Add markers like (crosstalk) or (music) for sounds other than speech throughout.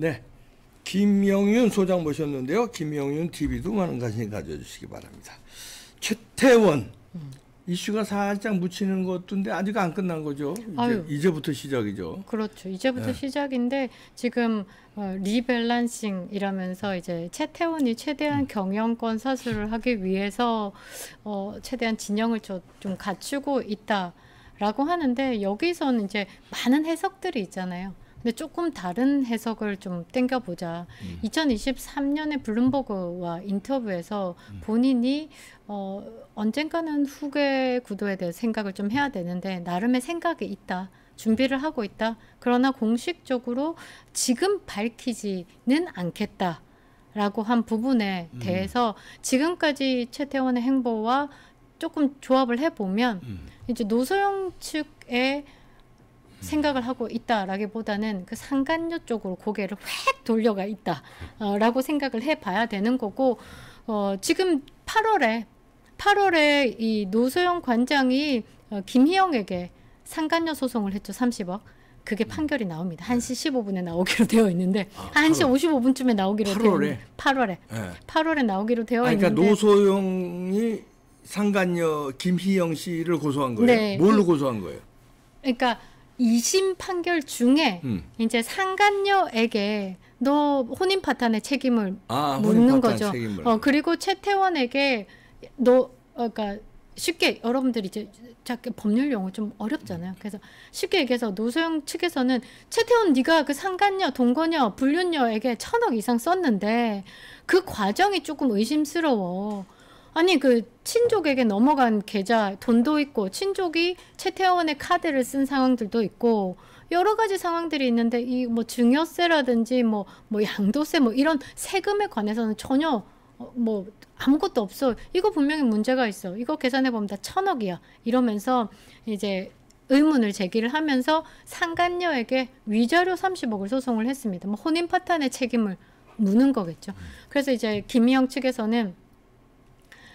네. 김영윤 소장 모셨는데요. 김영윤 TV도 많은 관심 가져주시기 바랍니다. 최태원. 음. 이슈가 살짝 묻히는 것도인데 아직 안 끝난 거죠. 이제, 부터 시작이죠. 그렇죠. 이제부터 네. 시작인데 지금 어, 리밸런싱이라면서 이제 채태원이 최대한 음. 경영권 사수를 하기 위해서 어, 최대한 진영을 저, 좀 갖추고 있다라고 하는데 여기서는 이제 많은 해석들이 있잖아요. 근데 조금 다른 해석을 좀 땡겨보자. 음. 2023년에 블룸버그와 인터뷰에서 음. 본인이 어, 언젠가는 후계 구도에 대해 생각을 좀 해야 되는데 나름의 생각이 있다. 준비를 하고 있다. 그러나 공식적으로 지금 밝히지는 않겠다. 라고 한 부분에 음. 대해서 지금까지 최태원의 행보와 조금 조합을 해보면 음. 이제 노소영 측의 생각을 하고 있다라기보다는 그 상간녀 쪽으로 고개를 확 돌려가 있다라고 생각을 해봐야 되는 거고 어, 지금 8월에 8월에 이 노소영 관장이 어, 김희영에게 상간녀 소송을 했죠 30억. 그게 음. 판결이 나옵니다. 1시 15분에 나오기로 되어 있는데 아, 1시 8월. 55분쯤에 나오기로 8월에. 되어 있는 8월에 네. 8월에 나오기로 되어 아니, 그러니까 있는데 그러니까 노소영이 상간녀 김희영 씨를 고소한 거예요. 네. 뭘로 고소한 거예요? 그러니까 이심 판결 중에 음. 이제 상간녀에게 너 혼인 파탄의 책임을 아, 묻는 거죠. 책임을. 어 그리고 최태원에게 너 어, 그러니까 쉽게 여러분들 이제 자꾸 법률 용어 좀 어렵잖아요. 그래서 쉽게 얘기해서 노소영 측에서는 최태원 네가 그 상간녀, 동거녀, 불륜녀에게 천억 이상 썼는데 그 과정이 조금 의심스러워. 아니 그 친족에게 넘어간 계좌 돈도 있고 친족이 최태원의 카드를 쓴 상황들도 있고 여러 가지 상황들이 있는데 이 뭐 증여세라든지 뭐뭐 뭐 양도세 뭐 이런 세금에 관해서는 전혀 어, 뭐 아무것도 없어. 이거 분명히 문제가 있어. 이거 계산해 보면 다 천억이야. 이러면서 이제 의문을 제기를 하면서 상간녀에게 위자료 30억을 소송을 했습니다. 뭐 혼인 파탄의 책임을 무는 거겠죠. 그래서 이제 김희영 측에서는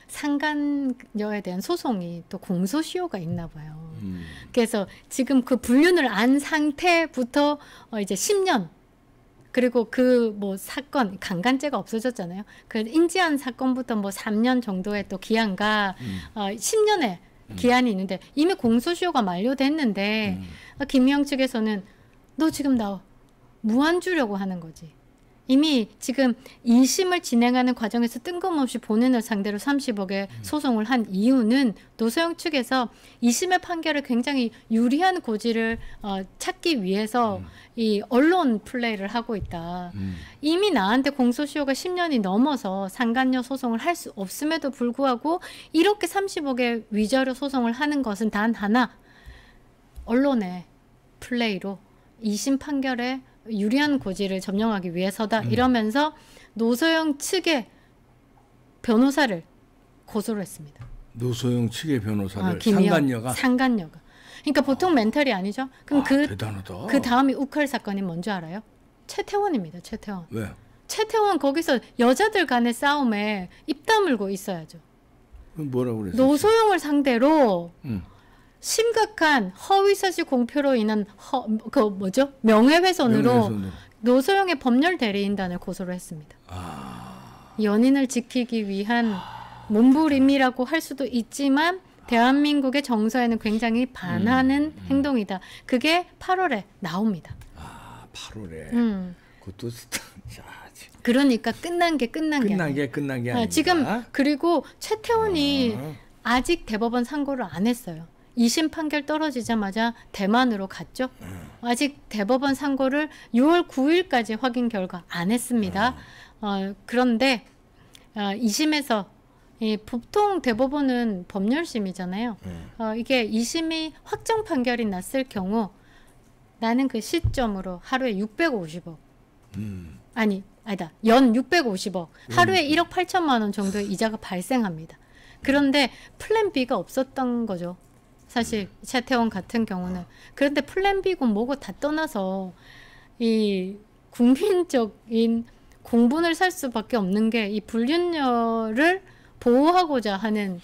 상간녀에 대한 소송이 또 공소시효가 있나 봐요. 음. 그래서 지금 그 불륜을 안 상태부터 어 이제 10년 그리고 그 뭐 사건 강간죄가 없어졌잖아요. 그 인지한 사건부터 뭐 3년 정도의 또 기한과 음. 어 10년의 음. 기한이 있는데 이미 공소시효가 만료됐는데 음. 어, 김희영 측에서는 너 지금 나 무한 주려고 하는 거지. 이미 지금 2심을 진행하는 과정에서 뜬금없이 본인을 상대로 3 0억에 음. 소송을 한 이유는 노소영 측에서 2심의 판결을 굉장히 유리한 고지를 어, 찾기 위해서 음. 이 언론 플레이를 하고 있다. 음. 이미 나한테 공소시효가 10년이 넘어서 상간료 소송을 할 수 없음에도 불구하고 이렇게 3 0억에 위자료 소송을 하는 것은 단 하나 언론의 플레이로 2심 판결에 유리한 고지를 점령하기 위해서다 음. 이러면서 노소영 측의 변호사를 고소를 했습니다. 노소영 측의 변호사를 아, 상간녀가 상간녀가 그러니까 보통 아. 멘탈이 아니죠. 그럼 아, 그그 그 다음이 우칼 사건이 뭔지 알아요? 최태원입니다. 최태원. 왜? 최태원 거기서 여자들 간의 싸움에 입 다물고 있어야죠. 뭐라고 그랬어? 노소영을 상대로 음. 심각한 허위사실 공표로 인한 허, 그 뭐죠? 명예훼손으로, 명예훼손으 노소영의 법률 대리인단을 고소를 했습니다. 아... 연인을 지키기 위한 몸부림이라고 할 수도 있지만 대한민국의 정서에는 굉장히 반하는 음, 음. 행동이다. 그게 8월에 나옵니다. 아, 8월에. 음. 그것도 야, 그러니까 끝난 게 끝난 게 끝난 게, 끝난 게 아, 지금 그리고 최태원이 아. 아직 대법원 상고를 안 했어요. 2심 판결 떨어지자마자 대만으로 갔죠. 음. 아직 대법원 상고를 6월 9일까지 확인 결과 안 했습니다. 음. 어, 그런데 어, 2심에서 이 보통 대법원은 법률심이잖아요. 음. 어, 이게 2심이 확정 판결이 났을 경우 나는 그 시점으로 하루에 650억 음. 아니 아니다 연 650억 음. 하루에 1억 8천만 원 정도의 이자가 발생합니다. 그런데 플랜 B가 없었던 거죠. 사실 채태원 같은 경우는 그런데 플랜 B고 뭐고 다 떠나서 이 국민적인 공분을 살 수밖에 없는 게 이 불륜녀를 보호하고자 하는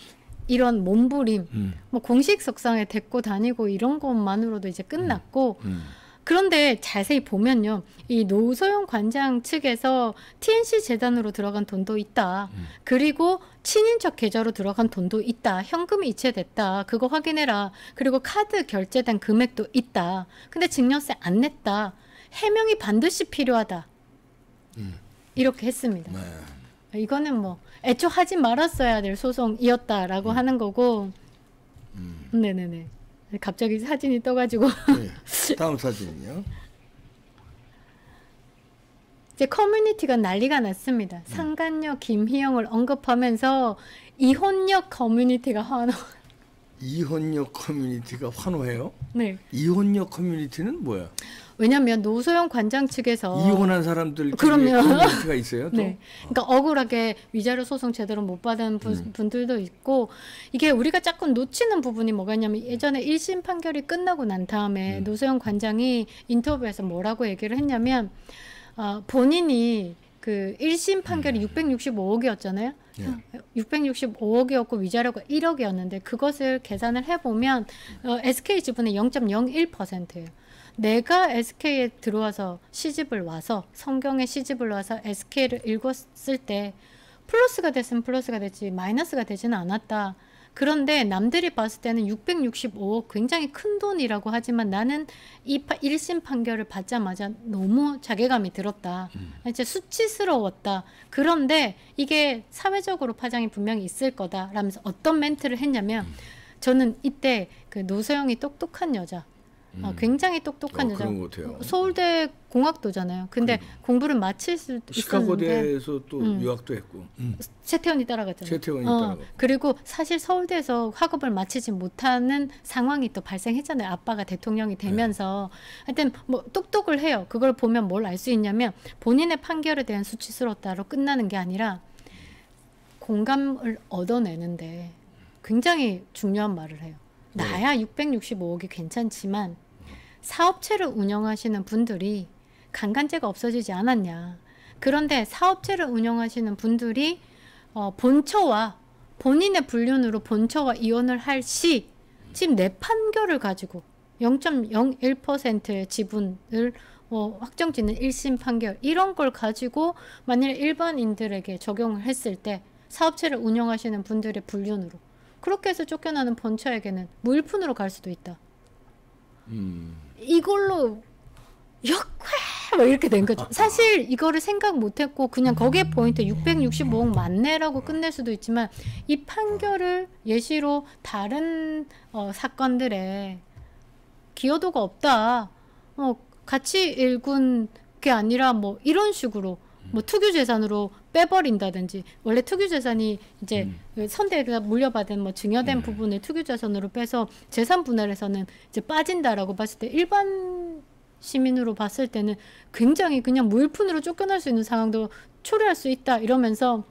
이런 몸부림, 음. 뭐 공식 석상에 데리고 다니고 이런 것만으로도 이제 끝났고 음. 음. 그런데 자세히 보면요. 이 노소영 관장 측에서 TNC 재단으로 들어간 돈도 있다. 음. 그리고 친인척 계좌로 들어간 돈도 있다. 현금이 이체됐다. 그거 확인해라. 그리고 카드 결제된 금액도 있다. 근데 증여세 안 냈다. 해명이 반드시 필요하다. 음. 이렇게 했습니다. 네. 이거는 뭐 애초 하지 말았어야 될 소송이었다라고 음. 하는 거고. 음. 네네네. 갑자기 사진이 떠가지고. 네, 다음 사진이요. 이제 커뮤니티가 난리가 났습니다. 음. 상간녀 김희영을 언급하면서 이혼녀 커뮤니티가 환호. 이혼녀 커뮤니티가 환호해요? 네. 이혼녀 커뮤니티는 뭐야? 왜냐하면 노소영 관장 측에서 이혼한 사람들 그러면 가 있어요. (laughs) 네. 그러니까 억울하게 위자료 소송 제대로 못 받은 분, 음. 분들도 있고 이게 우리가 자꾸 놓치는 부분이 뭐가 있냐면 예전에 일심 판결이 끝나고 난 다음에 음. 노소영 관장이 인터뷰에서 뭐라고 얘기를 했냐면 어, 본인이 그일심 판결이 665억이었잖아요. 음. 예. 665억이었고 위자료가 1억이었는데 그것을 계산을 해보면 어, SK 지분의 0.01%예요. 내가 SK에 들어와서 시집을 와서 성경에 시집을 와서 SK를 읽었을 때 플러스가 됐으면 플러스가 됐지 마이너스가 되지는 않았다. 그런데 남들이 봤을 때는 665억 굉장히 큰 돈이라고 하지만 나는 이 1심 판결을 받자마자 너무 자괴감이 들었다. 음. 이제 수치스러웠다. 그런데 이게 사회적으로 파장이 분명히 있을 거다라면서 어떤 멘트를 했냐면 음. 저는 이때 그 노소영이 똑똑한 여자 음. 아, 굉장히 똑똑한 어, 여자. 그런 것 같아요. 서울대 공학도잖아요. 근데 그러니 공부를 마칠 수 시카고대에서 또 음. 유학도 했고. 음. 최태원이 따라갔잖아요. 최태원이 어, 따라갔고. 그리고 사실 서울대에서 학업을 마치지 못하는 상황이 또 발생했잖아요. 아빠가 대통령이 네. 되면서. 네. 하여튼 뭐 똑똑을 해요. 그걸 보면 뭘 알 수 있냐면 본인의 판결에 대한 수치스럽다로 끝나는 게 아니라 공감을 얻어내는데 굉장히 중요한 말을 해요. 네. 나야 665억이 괜찮지만 사업체를 운영하시는 분들이 강간죄가 없어지지 않았냐. 그런데 사업체를 운영하시는 분들이 어, 본처와 본인의 불륜으로 본처와 이혼을 할 시 지금 내 판결을 가지고 0.01%의 지분을 어, 확정짓는 1심 판결 이런 걸 가지고 만일 일반인들에게 적용을 했을 때 사업체를 운영하시는 분들의 불륜으로 그렇게 해서 쫓겨나는 본처에게는 물품으로 갈 수도 있다. 음. 이걸로 역회 막 이렇게 된 거죠. 아. 사실 이거를 생각 못했고 그냥 음. 거기에 포인트 665억 맞네라고 끝낼 수도 있지만 이 판결을 예시로 다른 어, 사건들에 기여도가 없다. 어, 같이 일군 게 아니라 뭐 이런 식으로 뭐 음. 특유 재산으로 빼버린다든지 원래 특유재산이 이제 음. 그 선대가 물려받은 뭐 증여된 음. 부분을 특유재산으로 빼서 재산 분할에서는 이제 빠진다라고 봤을 때 일반 시민으로 봤을 때는 굉장히 그냥 물품으로 쫓겨날 수 있는 상황도 초래할 수 있다 이러면서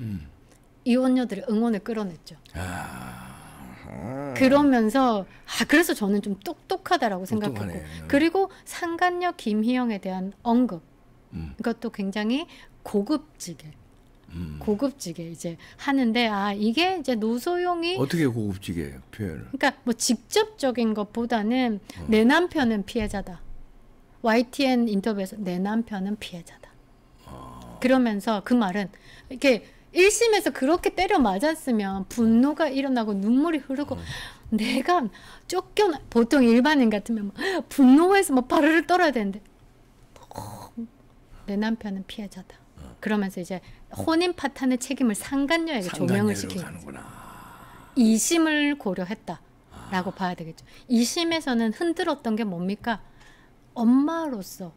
음. 이혼녀들의 응원을 끌어냈죠. 아. 그러면서 아 그래서 저는 좀 똑똑하다라고 생각했고 똑똑하네. 그리고 상간녀 김희영에 대한 언급 음. 이것도 굉장히 고급지게 음. 고급지게 이제 하는데 아 이게 이제 노소용이 어떻게 고급지게 표현을? 그러니까 뭐 직접적인 것보다는 어. 내 남편은 피해자다. YTN 인터뷰에서 내 남편은 피해자다. 어. 그러면서 그 말은 이렇게 1심에서 그렇게 때려 맞았으면 분노가 일어나고 눈물이 흐르고 어. 내가 쫓겨나 보통 일반인 같으면 분노해서 뭐바르 떨어야 되는데 내 남편은 피해자다. 그러면서 이제 혼인 파탄의 책임을 상간녀에게 조명을 시키는 이심을 고려했다라고 아. 봐야 되겠죠. 이심에서는 흔들었던 게 뭡니까? 엄마로서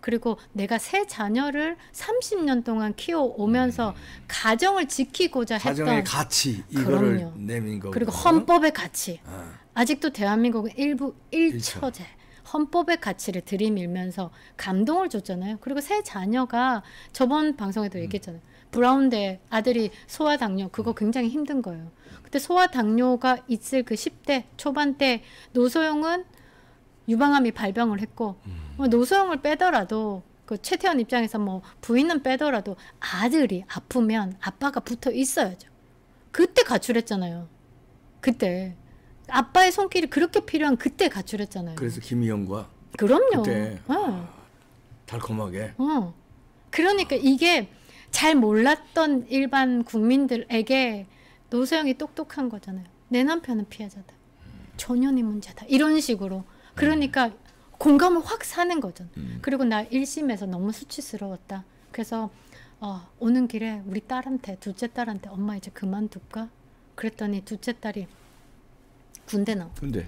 그리고 내가 새 자녀를 30년 동안 키워오면서 음. 가정을 지키고자 했던 가정의 가치 이거를 그럼요. 내민 거 그리고 헌법의 가치 아. 직도 대한민국은 일부 일처제 일처. 헌법의 가치를 들이밀면서 감동을 줬잖아요. 그리고 새 자녀가 저번 방송에도 음. 얘기했잖아요. 브라운대 아들이 소아당뇨 그거 음. 굉장히 힘든 거예요. 그때 소아당뇨가 있을 그 10대 초반 때 노소영은 유방암이 발병을 했고 음. 뭐 노소영을 빼더라도 그 최태원 입장에서 뭐 부인은 빼더라도 아들이 아프면 아빠가 붙어 있어야죠. 그때 가출했잖아요. 그때 아빠의 손길이 그렇게 필요한 그때 가출했잖아요. 그래서 김희영과 그럼요. 그때 어. 달콤하게. 어. 그러니까 이게 잘 몰랐던 일반 국민들에게 노소영이 똑똑한 거잖아요. 내 남편은 피해자다. 전현이 문제다. 이런 식으로. 그러니까 음. 공감을 확 사는 거죠. 음. 그리고 나 1심에서 너무 수치스러웠다. 그래서 어, 오는 길에 우리 딸한테 둘째 딸한테 엄마 이제 그만둘까? 그랬더니 둘째 딸이 군대는. 군대.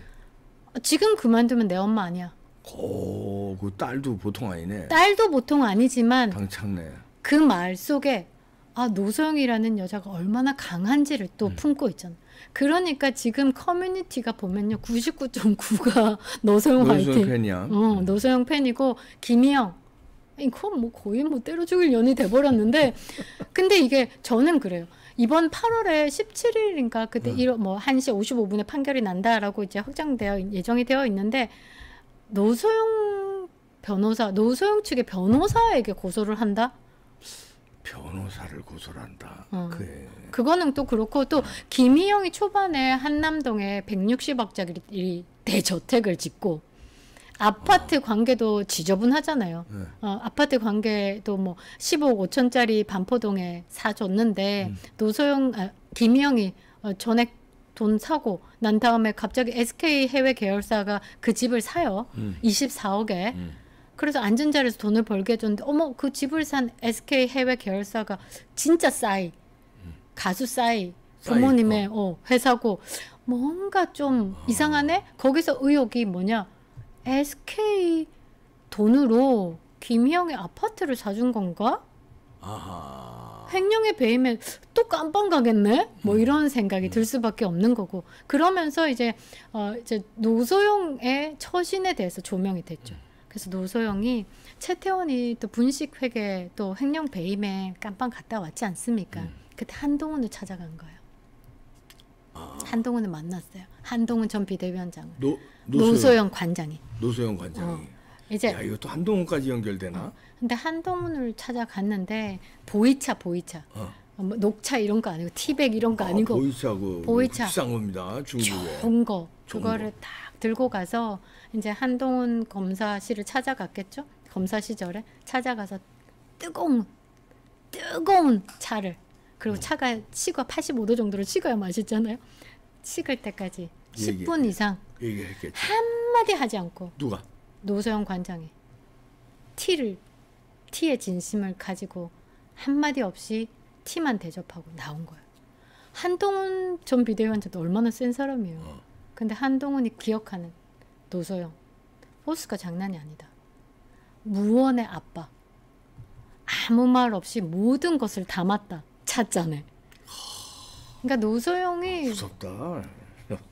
지금 그만두면 내 엄마 아니야. 오, 그 딸도 보통 아니네. 딸도 보통 아니지만 당창네. 그 말 속에 아 노소영이라는 여자가 얼마나 강한지를 또 음. 품고 있잖아. 그러니까 지금 커뮤니티가 보면요 99.9가 (laughs) 노소영 화이팅. 노소영 팬이야. 어, 음. 노소영 팬이고 김희영. 그건 뭐 거의 뭐 때려 죽일 연이 돼버렸는데 근데 이게 저는 그래요. 이번 8월에 17일인가 그때 음. 1, 뭐 1시 55분에 판결이 난다라고 이제 확정되어 예정이 되어 있는데 노소영 변호사 노소영 측의 변호사에게 고소를 한다. 변호사를 고소를 한다. 어. 그 그거는 또 그렇고 또 네. 김희영이 초반에 한남동에 160억짜리 대저택을 짓고 아파트 관계도 지저분하잖아요. 네. 어, 아파트 관계도 뭐 15억 5천짜리 반포동에 사줬는데 음. 노소영 아, 김영이 어, 전액 돈 사고 난 다음에 갑자기 SK 해외 계열사가 그 집을 사요. 음. 24억에. 음. 그래서 안전 자리에서 돈을 벌게 해줬는데 어머 그 집을 산 SK 해외 계열사가 진짜 싸이 음. 가수 싸이 부모님의 어. 어, 회사고 뭔가 좀 아. 이상하네 거기서 의혹이 뭐냐 SK 돈으로 김희영의 아파트를 사준 건가? 아하. 횡령의 배임에 또 깜빵 가겠네? 뭐 음. 이런 생각이 들 음. 수밖에 없는 거고 그러면서 이제 어 이제 노소영의 처신에 대해서 조명이 됐죠. 음. 그래서 노소영이 최태원이 또 분식회계 또 횡령 배임에 깜빵 갔다 왔지 않습니까? 그때 한동훈을 찾아간 거예요. 한동훈을 만났어요. 한동훈 전비대위원장 노, 노소영. 노소영 관장이. 노소영 관장이. 어. 이제 야, 이것도 한동훈까지 연결되나? 어. 근데 한동훈을 찾아갔는데 보이차 보이차. 어. 어 뭐 녹차 이런 거 아니고 티백 이런 거 아, 니고 보이차고 그 보이차 비싼 겁니다 중국에 좋은 거 그거를 딱 들고 가서 이제 한동훈 검사실을 찾아갔겠죠 검사 시절에 찾아가서 뜨거운 뜨거운 차를 그리고 음. 차가 식어 85도 정도로 식어야 맛있잖아요. 식을 때까지 10분 예, 예, 예. 이상 얘기했겠지. 한마디 하지 않고 누가 노소영 관장이 티를 티의 진심을 가지고 한마디 없이 티만 대접하고 나온 거예요. 한동훈 전 비대위원장도 얼마나 센 사람이에요. 어. 근데 한동훈이 기억하는 노소영 포스가 장난이 아니다. 무언의 아빠 아무 말 없이 모든 것을 담았다. 탔잖아요. 그러니까 노소영이 아, 무섭다.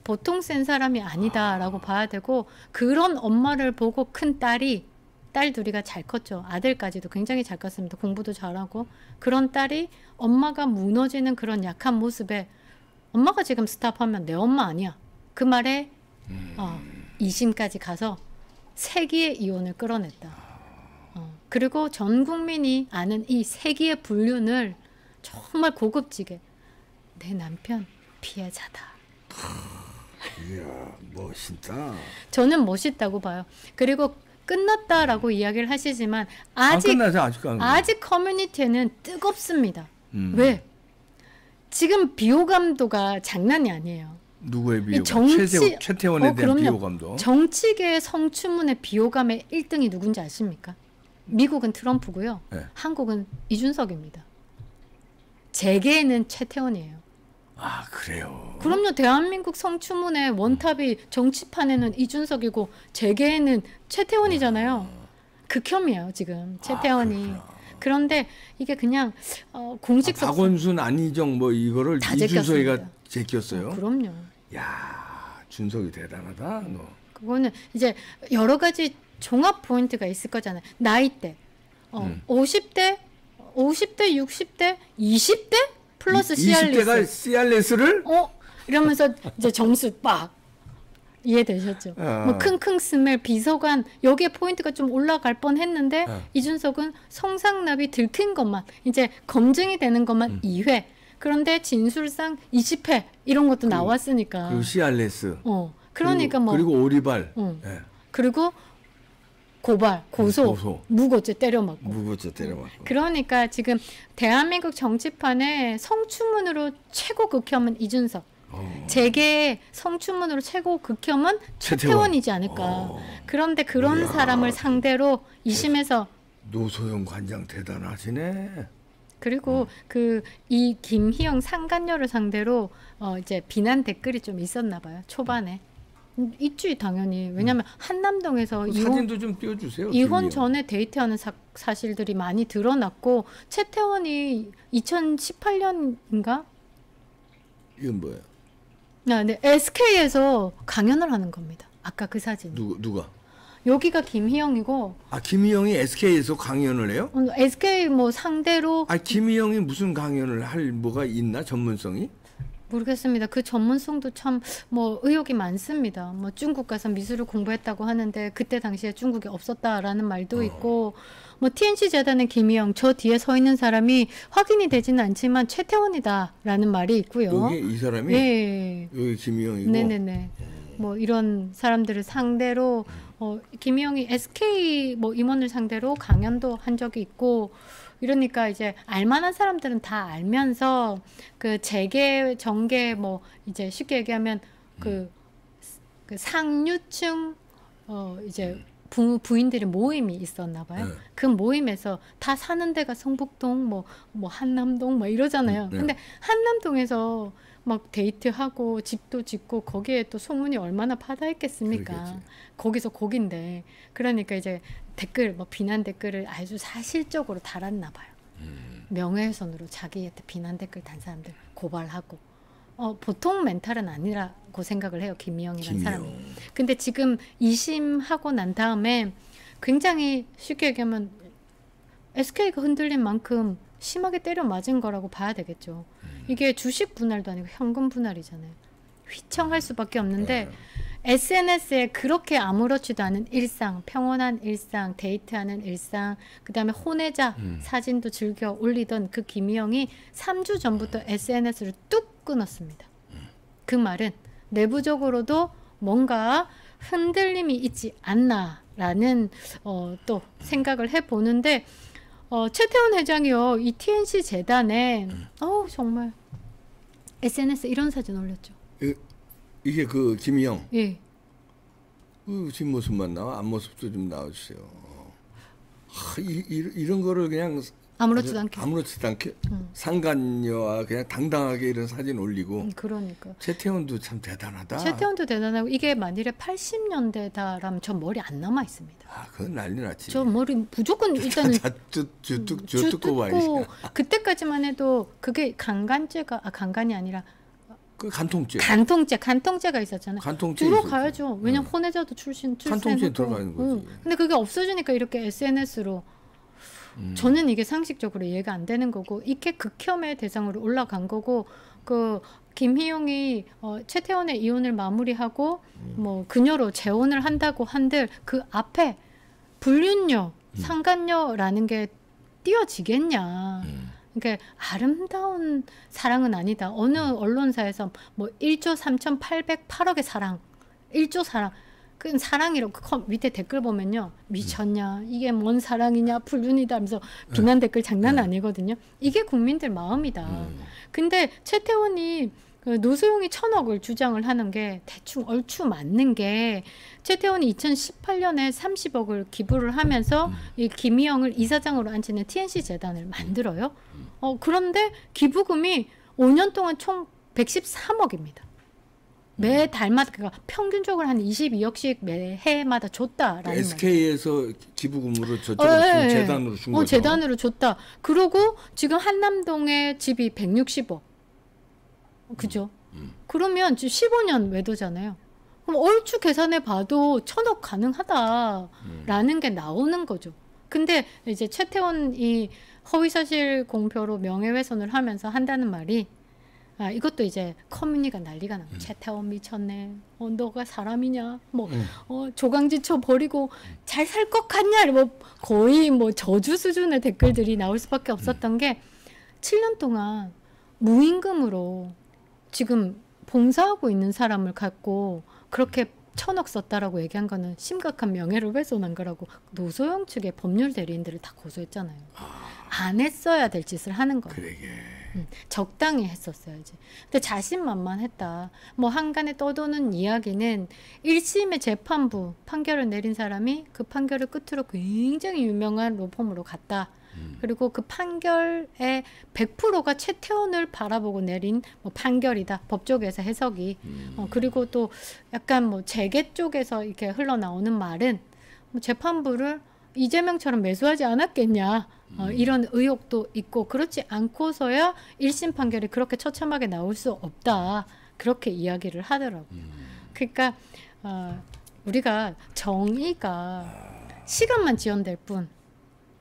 보통 센 사람이 아니다라고 아. 봐야 되고 그런 엄마를 보고 큰 딸이 딸 둘이가 잘 컸죠. 아들까지도 굉장히 잘 컸습니다. 공부도 잘하고 그런 딸이 엄마가 무너지는 그런 약한 모습에 엄마가 지금 스탑하면 내 엄마 아니야. 그 말에 음. 어, 이심까지 가서 세기의 이혼을 끌어냈다. 어, 그리고 전 국민이 아는 이 세기의 분륜을 정말 고급지게 내 남편 피해자다. 이야 멋있다. 저는 멋있다고 봐요. 그리고 끝났다라고 이야기를 하시지만 아직 끝나죠, 아직 커뮤니티에는 뜨겁습니다. 음. 왜? 지금 비호감도가 장난이 아니에요. 누구의 비호감? 정치... 최태원, 에 어, 대한 비호감도. 정치계 성추문의 비호감의 1등이 누군지 아십니까? 미국은 트럼프고요. 네. 한국은 이준석입니다. 재계는 최태원이에요. 아 그래요. 그럼요. 대한민국 성추문의 원탑이 정치판에는 이준석이고 재계에는 최태원이잖아요. 음. 극혐이에요 지금 아, 최태원이. 아, 그런데 이게 그냥 어, 공식 아, 박원순 안희정 뭐 이거를 이준석이가 제꼈어요. 어, 그럼요. 야 준석이 대단하다 너. 그거는 이제 여러 가지 종합 포인트가 있을 거잖아요. 나이대. 어, 음. 50대 50대, 60대, 20대 플러스 c r 리 20대가 c r 리를 어? 이러면서 이제 점수 빡. 이해되셨죠? 어. 뭐 킁킁 스멜, 비서관 여기에 포인트가 좀 올라갈 뻔했는데 어. 아. 이준석은 성상납이 들킨 것만 이제 검증이 되는 것만 음. 2회 그런데 진술상 20회 이런 것도 그, 나왔으니까. 그리고 시알레스. 어. 그러니까 뭐 그리고, 뭐 그리고 오리발. 어. 네. 그리고 고발, 네, 고소, 고소. 무고죄 때려맞고. 무고죄 때려맞고. 그러니까 지금 대한민국 정치판에 성추문으로 최고 극혐은 이준석. 어. 제게 성추문으로 최고 극혐은 최태원. 이지 않을까. 어. 그런데 그런 이야. 사람을 상대로 이심에서 그 노소영 관장 대단하시네. 그리고 음. 어. 그이 김희영 상간녀를 상대로 어 이제 비난 댓글이 좀 있었나 봐요 초반에. 있지 당연히 왜냐하면 음. 한남동에서 이혼, 사진도 좀 띄워주세요. 이혼 전에 데이트하는 사, 실들이 많이 드러났고 최태원이 2018년인가? 이건 뭐예요? 아, 네 SK에서 강연을 하는 겁니다. 아까 그 사진. 누 누가? 여기가 김희영이고. 아 김희영이 SK에서 강연을 해요? SK 어, 뭐 상대로. 아 김희영이 무슨 강연을 할 뭐가 있나 전문성이? 모르겠습니다. 그 전문성도 참 뭐 의혹이 많습니다. 뭐 중국 가서 미술을 공부했다고 하는데 그때 당시에 중국이 없었다라는 말도 어. 있고 뭐 TNC 재단의 김희영 저 뒤에 서 있는 사람이 확인이 되지는 않지만 최태원이다라는 말이 있고요. 여기 이 사람이 네. 여기 김희영이고. 네네네. 예. 뭐 이런 사람들을 상대로 어 김희영이 SK 뭐 임원을 상대로 강연도 한 적이 있고 이러니까 이제 알만한 사람들은 다 알면서 그 재계 정계 뭐 이제 쉽게 얘기하면 그, 음. 그 상류층 어 이제 음. 부, 부인들의 모임이 있었나 봐요. 네. 그 모임에서 다 사는 데가 성북동 뭐뭐 뭐 한남동 뭐 이러잖아요. 음, 네. 근데 한남동에서 막 데이트하고 집도 짓고 거기에 또 소문이 얼마나 파다했겠습니까? 그러겠지. 거기서 거긴데 그러니까 이제 댓글 뭐 비난 댓글을 아주 사실적으로 달았나 봐요. 음. 명예훼손으로 자기한테 비난 댓글 단 사람들 고발하고 어, 보통 멘탈은 아니라고 생각을 해요 김미영이라는 김미영. 사람이. 근데 지금 이심하고 난 다음에 굉장히 쉽게 얘기하면 SK가 흔들린 만큼 심하게 때려 맞은 거라고 봐야 되겠죠. 음. 이게 주식 분할도 아니고 현금 분할이잖아요. 휘청할 수밖에 없는데 네. SNS에 그렇게 아무렇지도 않은 일상, 평온한 일상, 데이트하는 일상, 그 다음에 혼외자 음. 사진도 즐겨 올리던 그 김희영이 3주 전부터 음. SNS를 뚝 끊었습니다. 음. 그 말은 내부적으로도 뭔가 흔들림이 있지 않나라는 어, 또 생각을 해보는데 어, 최태원 회장이요. e TNC 재단에 음. 어우 정말 SNS 이런 사진 올렸죠. 이, 이게 그 김희영. 예. 그 뒷모습만 나와 앞모습도 좀 나와주세요. 어. 하, 이, 이런 거를 그냥 아무렇지도 않게 아무렇지도 않게 음. 상간녀와 그냥 당당하게 이런 사진 올리고 그러니까 최태원도 참 대단하다. 최태원도 대단하고 이게 만일에 80년대다라면 저 머리 안 남아 있습니다. 아 그건 난리 났지. 저 머리 무조건 일단은 주뚝 주뚝고 말이 그때까지만 해도 그게 강간죄가 아 강간이 아니라 그 간통죄. 간통죄, 간통죄가 있었잖아요. 간통죄 들어가야죠. 왜냐 면 응. 음. 혼외자도 출신 출세. 간통죄 들어가는 거지. 응. 음. 근데 그게 없어지니까 이렇게 SNS로 음. 저는 이게 상식적으로 이해가 안 되는 거고 이게 극혐의 대상으로 올라간 거고 그 김희용이 어, 최태원의 이혼을 마무리하고 음. 뭐 그녀로 재혼을 한다고 한들 그 앞에 불륜녀, 음. 상간녀라는 게 띄어지겠냐. 음. 그러니까 아름다운 사랑은 아니다. 어느 음. 언론사에서 뭐 1조 3,808억의 사랑, 1조 사랑 그 사랑이라고 그 밑에 댓글 보면요 미쳤냐 이게 뭔 사랑이냐 불륜이다 하면서 비난 네. 댓글 장난 네. 아니거든요 이게 국민들 마음이다 네. 근데 최태원이 그 노소영이 천억을 주장을 하는 게 대충 얼추 맞는 게 최태원이 2018년에 30억을 기부를 하면서 음. 이 김희영을 이사장으로 앉히는 TNC 재단을 음. 만들어요. 음. 어, 그런데 기부금이 5년 동안 총 113억입니다. 네. 매 달마다 그러니까 평균적으로 한 22억씩 매 해마다 줬다라는 그 SK에서 기부금으로 저쪽으 어, 예, 예. 재단으로 준 어, 거죠. 재단으로 줬다. 그러고 지금 한남동에 집이 160억. 그죠? 음, 음. 그러면 지금 15년 외도잖아요. 그럼 얼추 계산해 봐도 천억 가능하다라는 음. 게 나오는 거죠. 근데 이제 최태원이 허위사실 공표로 명예훼손을 하면서 한다는 말이 아, 이것도 이제 커뮤니가 난리가 나 음. 채태원 어, 미쳤네. 어, 너가 사람이냐? 뭐 음. 어, 조강지처 버리고 잘 살 것 같냐? 뭐 거의 뭐 저주 수준의 댓글들이 나올 수밖에 없었던 음. 게 7년 동안 무임금으로 지금 봉사하고 있는 사람을 갖고 그렇게 천억 썼다라고 얘기한 거는 심각한 명예를 훼손한 거라고 노소영 측의 법률 대리인들을 다 고소했잖아요. 아... 안 했어야 될 짓을 하는 거예요. 그러게. 음, 적당히 했었어야지. 근데 자신만만했다. 뭐 한간에 떠도는 이야기는 1심의 재판부 판결을 내린 사람이 그 판결을 끝으로 굉장히 유명한 로펌으로 갔다. 음. 그리고 그 판결의 100%가 최태원을 바라보고 내린 뭐 판결이다. 법조에서 해석이. 어, 음. 어, 그리고 또 약간 뭐 재계 쪽에서 이렇게 흘러나오는 말은 뭐 재판부를 이재명처럼 매수하지 않았겠냐. 어, 음. 이런 의혹도 있고 그렇지 않고서야 1심 판결이 그렇게 처참하게 나올 수 없다. 그렇게 이야기를 하더라고요. 음. 그러니까 어, 우리가 정의가 시간만 지연될 뿐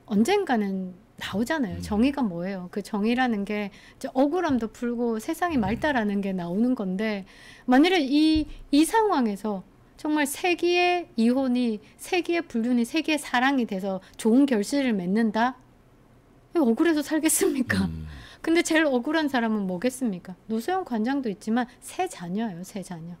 언젠가는 나오잖아요. 음. 정의가 뭐예요? 그 정의라는 게 억울함도 풀고 세상이 맑다라는 게 나오는 건데 만일에 이, 이 상황에서 정말 세기의 이혼이 세기의 불륜이 세기의 사랑이 돼서 좋은 결실을 맺는다. 억울해서 살겠습니까? 음. (laughs) 근데 제일 억울한 사람은 뭐겠습니까? 노소영 관장도 있지만 세 자녀예요, 세 자녀.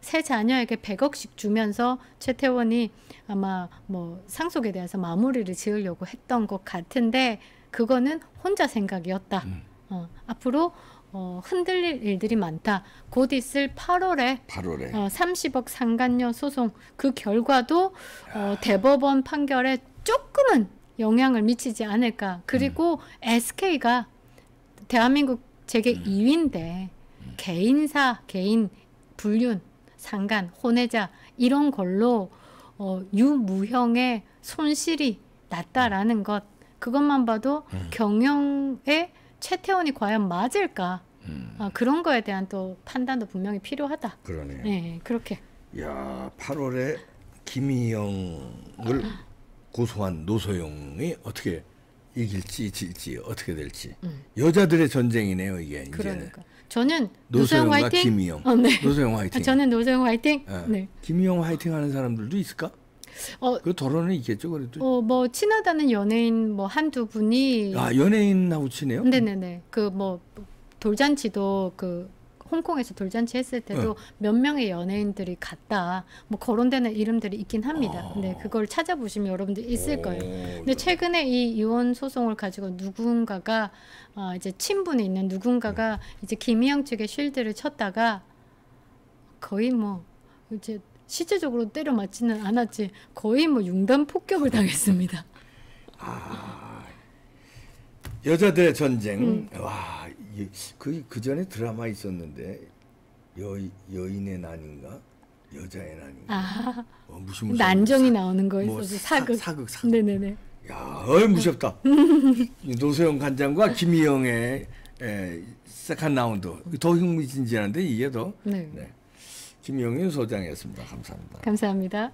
세 자녀에게 100억씩 주면서 최태원이 아마 뭐 상속에 대해서 마무리를 지으려고 했던 것 같은데 그거는 혼자 생각이었다. 음. 어, 앞으로 어, 흔들릴 일들이 많다. 곧 있을 8월에, 8월에. 어, 30억 상간녀 소송 그 결과도 어, 대법원 판결에 조금은 영향을 미치지 않을까. 그리고 음. SK가 대한민국 제계 음. 2위인데 음. 개인사, 개인 불륜, 상간, 혼외자 이런 걸로 어, 유무형의 손실이 음. 났다라는 것 그것만 봐도 음. 경영에 최태원이 과연 맞을까? 음. 아, 그런 거에 대한 또 판단도 분명히 필요하다. 그러네요. 네, 그렇게. 야, 8월에 김희영을 (gasps) 고소한 노소영이 어떻게 이길지 질지 어떻게 될지 음. 여자들의 전쟁이네요 이게 이제는. 그러니까. 저는 노소영 화이팅. 김희영. 어, 네. 노소영 화이팅. 저는 노소영 화이팅. 어. 네. 김희영 화이팅 하는 사람들도 있을까? 어, 그 도로는 이겠죠 그래도. 어, 뭐 친하다는 연예인 뭐 한두 분이. 아 연예인하고 친해요? 네네네. 그 뭐 돌잔치도 그 홍콩에서 돌잔치 했을 때도 어. 몇 명의 연예인들이 갔다 뭐 거론되는 이름들이 있긴 합니다. 어. 근데 아. 네, 그걸 찾아보시면 여러분들 있을 어, 거예요. 네. 근데 네. 최근에 이 이혼 소송을 가지고 누군가가 어, 이제 친분이 있는 누군가가 음. 이제 김희영 측의 쉴드를 쳤다가 거의 뭐 이제 실제적으로 때려 맞지는 않았지 거의 뭐 융단 폭격을 당했습니다. 아 여자들의 전쟁 음. 와그그 그 전에 드라마 있었는데 여 여인의 난인가 여자의 난인가 아, 어, 무시무시 난정이 사, 나오는 거있어 뭐 사극 사극 사극 네네네 야 어이 무섭다 (laughs) 노소영 간장과 김희영의 에, 세컨 라운드 더 흥미진진한데 이게 더 네. 네. 김영윤 소장이었습니다. 감사합니다. 감사합니다.